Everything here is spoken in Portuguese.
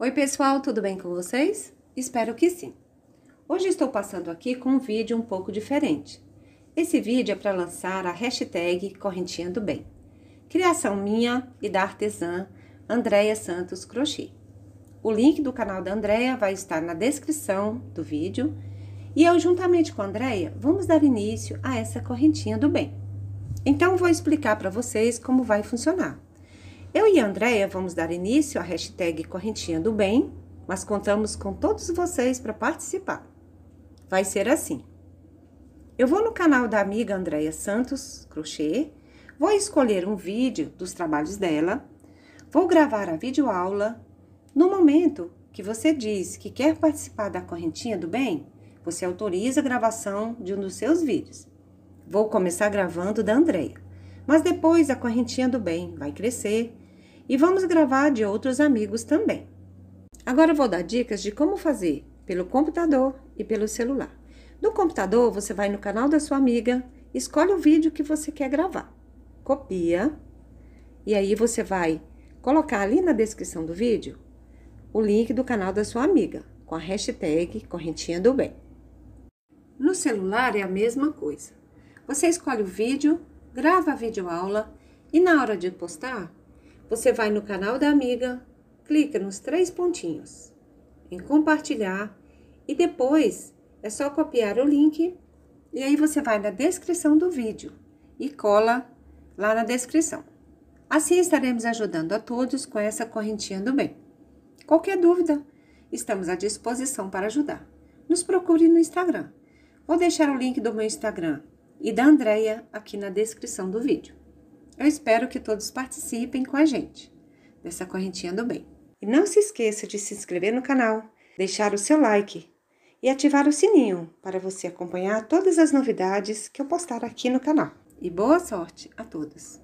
Oi, pessoal, tudo bem com vocês? Espero que sim. Hoje estou passando aqui com um vídeo um pouco diferente. Esse vídeo é para lançar a hashtag Correntinha do Bem. Criação minha e da artesã Andréia Santos Crochê. O link do canal da Andréia vai estar na descrição do vídeo e eu, juntamente com a Andréia, vamos dar início a essa correntinha do bem. Então, vou explicar para vocês como vai funcionar. Eu e a Andréia vamos dar início à hashtag Correntinha do Bem, mas contamos com todos vocês para participar. Vai ser assim. Eu vou no canal da amiga Andréia Santos Crochê, vou escolher um vídeo dos trabalhos dela, vou gravar a videoaula. No momento que você diz que quer participar da Correntinha do Bem, você autoriza a gravação de um dos seus vídeos. Vou começar gravando da Andréia, mas depois a Correntinha do Bem vai crescer e vamos gravar de outros amigos também. Agora vou dar dicas de como fazer pelo computador e pelo celular. No computador, você vai no canal da sua amiga, escolhe o vídeo que você quer gravar, copia e aí você vai colocar ali na descrição do vídeo o link do canal da sua amiga com a hashtag Correntinha do Bem. No celular é a mesma coisa. Você escolhe o vídeo, grava a videoaula e na hora de postar, você vai no canal da amiga, clica nos três pontinhos em compartilhar e depois é só copiar o link e aí você vai na descrição do vídeo e cola lá na descrição. Assim estaremos ajudando a todos com essa correntinha do bem. Qualquer dúvida, estamos à disposição para ajudar. Nos procure no Instagram. Vou deixar o link do meu Instagram e da Andrea aqui na descrição do vídeo. Eu espero que todos participem com a gente dessa correntinha do bem. E não se esqueça de se inscrever no canal, deixar o seu like e ativar o sininho para você acompanhar todas as novidades que eu postar aqui no canal. E boa sorte a todos!